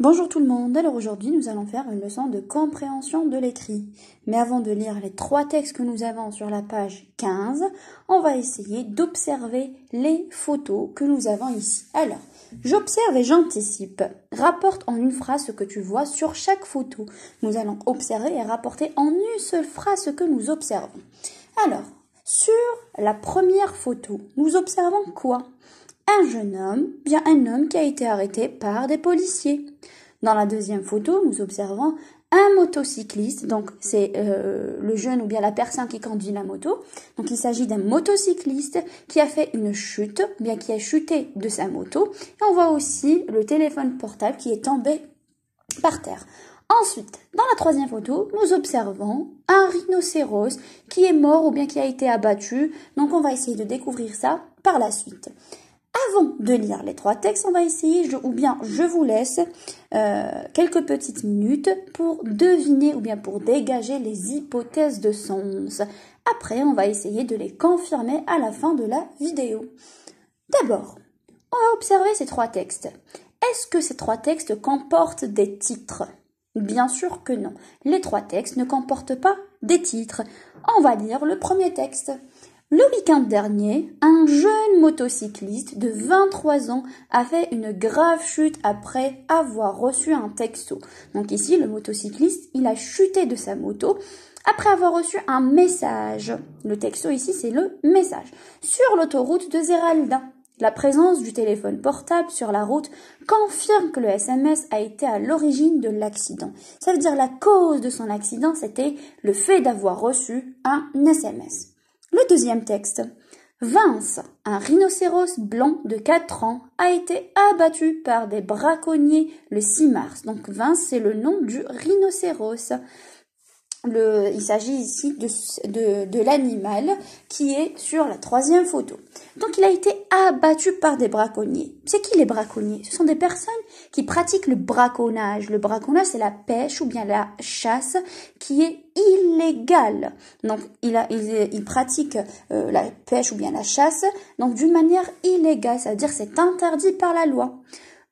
Bonjour tout le monde, alors aujourd'hui nous allons faire une leçon de compréhension de l'écrit. Mais avant de lire les trois textes que nous avons sur la page 15, on va essayer d'observer les photos que nous avons ici. Alors, j'observe et j'anticipe. Rapporte en une phrase ce que tu vois sur chaque photo. Nous allons observer et rapporter en une seule phrase ce que nous observons. Alors, sur la première photo, nous observons quoi un jeune homme, bien un homme qui a été arrêté par des policiers. Dans la deuxième photo, nous observons un motocycliste, donc c'est euh, le jeune ou bien la personne qui conduit la moto. Donc il s'agit d'un motocycliste qui a fait une chute, bien qui a chuté de sa moto. Et on voit aussi le téléphone portable qui est tombé par terre. Ensuite, dans la troisième photo, nous observons un rhinocéros qui est mort ou bien qui a été abattu. Donc on va essayer de découvrir ça par la suite de lire les trois textes, on va essayer, ou bien je vous laisse euh, quelques petites minutes pour deviner ou bien pour dégager les hypothèses de sens. Après, on va essayer de les confirmer à la fin de la vidéo. D'abord, on va observer ces trois textes. Est-ce que ces trois textes comportent des titres Bien sûr que non. Les trois textes ne comportent pas des titres. On va lire le premier texte. Le week-end dernier, un jeune motocycliste de 23 ans a fait une grave chute après avoir reçu un texto. Donc ici, le motocycliste, il a chuté de sa moto après avoir reçu un message. Le texto ici, c'est le message. Sur l'autoroute de Zeralda, La présence du téléphone portable sur la route confirme que le SMS a été à l'origine de l'accident. Ça veut dire la cause de son accident, c'était le fait d'avoir reçu un SMS. Le deuxième texte. Vince, un rhinocéros blanc de 4 ans, a été abattu par des braconniers le 6 mars. Donc Vince, c'est le nom du rhinocéros il s'agit ici de, l'animal qui est sur la troisième photo. Donc il a été abattu par des braconniers. C'est qui les braconniers Ce sont des personnes qui pratiquent le braconnage. Le braconnage, c'est la pêche ou bien la chasse qui est illégale. Donc il, a, il, pratique euh, la pêche ou bien la chasse donc d'une manière illégale, c'est-à-dire c'est interdit par la loi.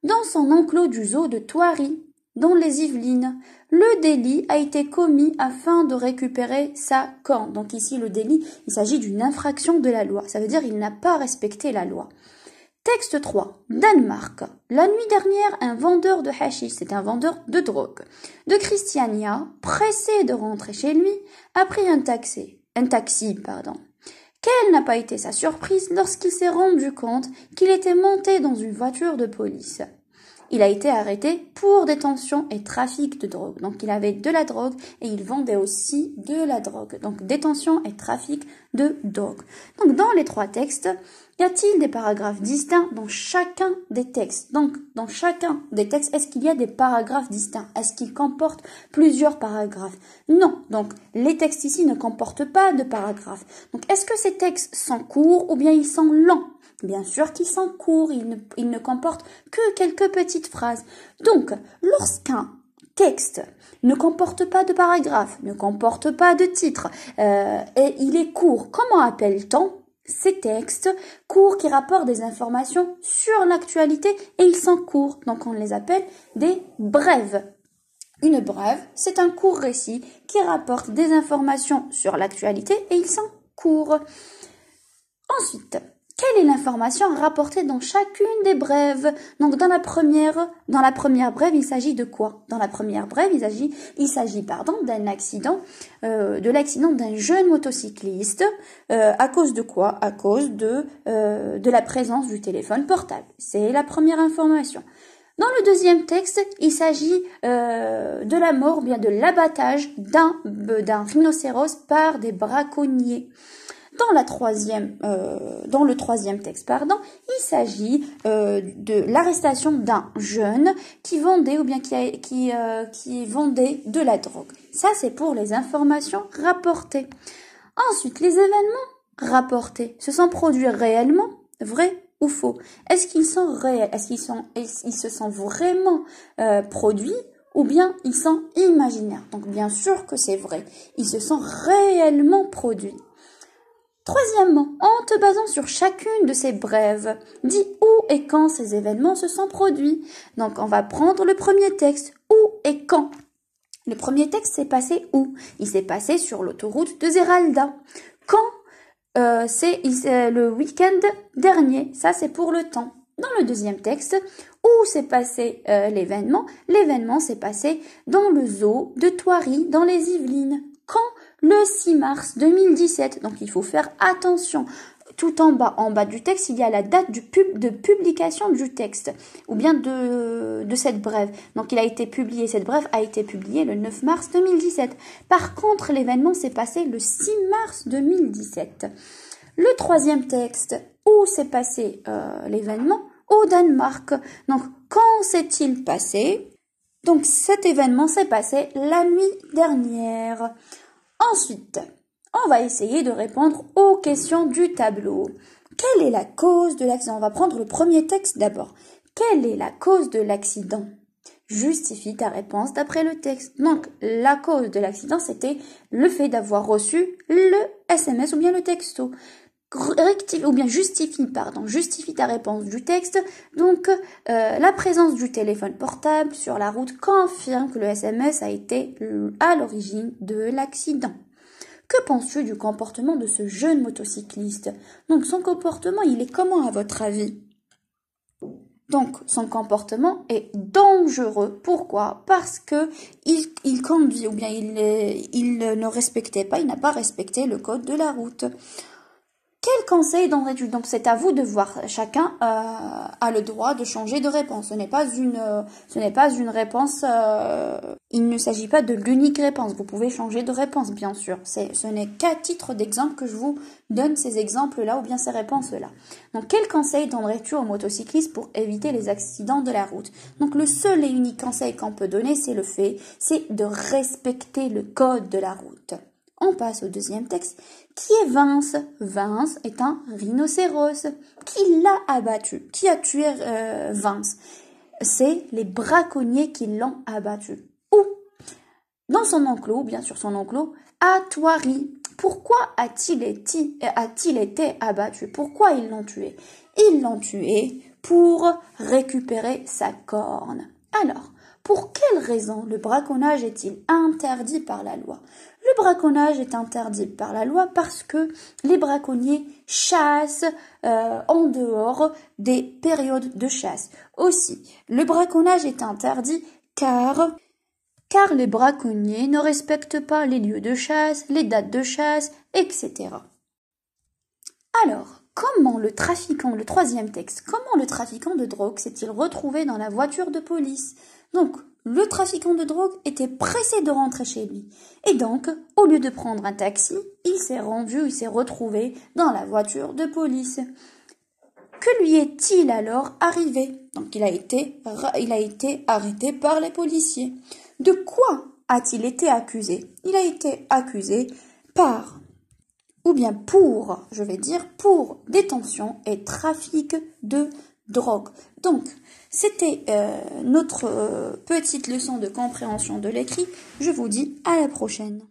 Dans son enclos du zoo de Thoiry, dans les Yvelines. Le délit a été commis afin de récupérer sa camp. Donc ici, le délit, il s'agit d'une infraction de la loi. Ça veut dire qu'il n'a pas respecté la loi. Texte 3. Danemark. La nuit dernière, un vendeur de hashish, c'est un vendeur de drogue, de Christiania, pressé de rentrer chez lui, a pris un taxi. Un taxi, pardon. Quelle n'a pas été sa surprise lorsqu'il s'est rendu compte qu'il était monté dans une voiture de police il a été arrêté pour détention et trafic de drogue. Donc il avait de la drogue et il vendait aussi de la drogue. Donc détention et trafic de drogue. Donc dans les trois textes, y a-t-il des paragraphes distincts dans chacun des textes Donc, dans chacun des textes, est-ce qu'il y a des paragraphes distincts Est-ce qu'ils comportent plusieurs paragraphes Non. Donc, les textes ici ne comportent pas de paragraphes. Donc, est-ce que ces textes sont courts ou bien ils sont lents Bien sûr qu'ils sont courts, ils ne, comportent que quelques petites phrases. Donc, lorsqu'un texte ne comporte pas de paragraphes, ne comporte pas de titre, euh, et il est court, comment appelle-t-on ces textes courts qui rapportent des informations sur l'actualité et ils sont courts, donc on les appelle des brèves. Une brève, c'est un court récit qui rapporte des informations sur l'actualité et ils sont courts. Ensuite, quelle est l'information rapportée dans chacune des brèves Donc dans la première, dans la première brève, il s'agit de quoi Dans la première brève, il s'agit, il s'agit pardon, d'un accident, euh, de l'accident d'un jeune motocycliste. Euh, à cause de quoi À cause de euh, de la présence du téléphone portable. C'est la première information. Dans le deuxième texte, il s'agit euh, de la mort, bien de l'abattage d'un d'un rhinocéros par des braconniers. Euh, dans, le troisième texte, pardon, il s'agit euh, de l'arrestation d'un jeune qui vendait ou bien euh, qui, vendait de la drogue. Ça, c'est pour les informations rapportées. Ensuite, les événements rapportés se sont produits réellement, vrais ou faux Est-ce qu'ils sont réels Est-ce qu'ils se sont vraiment produits ou bien ils sont imaginaires Donc bien sûr que c'est vrai, ils se sont réellement produits. Troisièmement, en te basant sur chacune de ces brèves, dis où et quand ces événements se sont produits. Donc on va prendre le premier texte, où et quand. Le premier texte s'est passé où Il s'est passé sur l'autoroute de Zeralda. Quand euh, C'est euh, le week-end dernier. Ça, c'est pour le temps. Dans le deuxième texte, où s'est passé euh, l'événement L'événement s'est passé dans le zoo de Thoiry, dans les Yvelines le 6 mars 2017. Donc il faut faire attention. Tout en bas, en bas du texte, il y a la date de publication du texte ou bien de, cette brève. Donc il a été publié, cette brève a été publiée le 9 mars 2017. Par contre, l'événement s'est passé le 6 mars 2017. Le troisième texte, où s'est passé euh, l'événement Au Danemark. Donc quand s'est-il passé Donc cet événement s'est passé la nuit dernière. Ensuite, on va essayer de répondre aux questions du tableau. Quelle est la cause de l'accident On va prendre le premier texte d'abord. Quelle est la cause de l'accident Justifie ta réponse d'après le texte. Donc, la cause de l'accident, c'était le fait d'avoir reçu le SMS ou bien le texto ou bien justifie pardon justifie ta réponse du texte donc euh, la présence du téléphone portable sur la route confirme que le SMS a été à l'origine de l'accident que penses-tu du comportement de ce jeune motocycliste donc son comportement il est comment à votre avis donc son comportement est dangereux. Pourquoi Parce que il, conduit ou bien il, il ne respectait pas, il n'a pas respecté le code de la route. Quel conseil donnerais-tu Donc c'est à vous de voir. Chacun euh, a le droit de changer de réponse. Ce n'est pas une, euh, ce n'est pas une réponse. Euh, il ne s'agit pas de l'unique réponse. Vous pouvez changer de réponse, bien sûr. ce n'est qu'à titre d'exemple que je vous donne ces exemples-là ou bien ces réponses-là. Donc quel conseil donnerais-tu aux motocyclistes pour éviter les accidents de la route Donc le seul et unique conseil qu'on peut donner, c'est le fait, c'est de respecter le code de la route. On passe au deuxième texte. Qui est Vince Vince est un rhinocéros. Qui l'a abattu Qui a tué euh, Vince C'est les braconniers qui l'ont abattu. Où Dans son enclos, bien sûr son enclos, à Toiri. Pourquoi a-t-il été, a-t-il été abattu Pourquoi ils l'ont tué Ils l'ont tué pour récupérer sa corne. Alors, pour quelle raison le braconnage est-il interdit par la loi le braconnage est interdit par la loi parce que les braconniers chassent euh, en dehors des périodes de chasse. Aussi, le braconnage est interdit car car les braconniers ne respectent pas les lieux de chasse, les dates de chasse, etc. Alors, comment le trafiquant, le troisième texte, comment le trafiquant de drogue s'est-il retrouvé dans la voiture de police Donc, le trafiquant de drogue était pressé de rentrer chez lui. Et donc, au lieu de prendre un taxi, il s'est rendu, il s'est retrouvé dans la voiture de police. Que lui est-il alors arrivé Donc il a, été, il a été arrêté par les policiers. De quoi a-t-il été accusé Il a été accusé par, ou bien pour, je vais dire, pour détention et trafic de drogue. Donc, c'était euh, notre euh, petite leçon de compréhension de l'écrit. Je vous dis à la prochaine.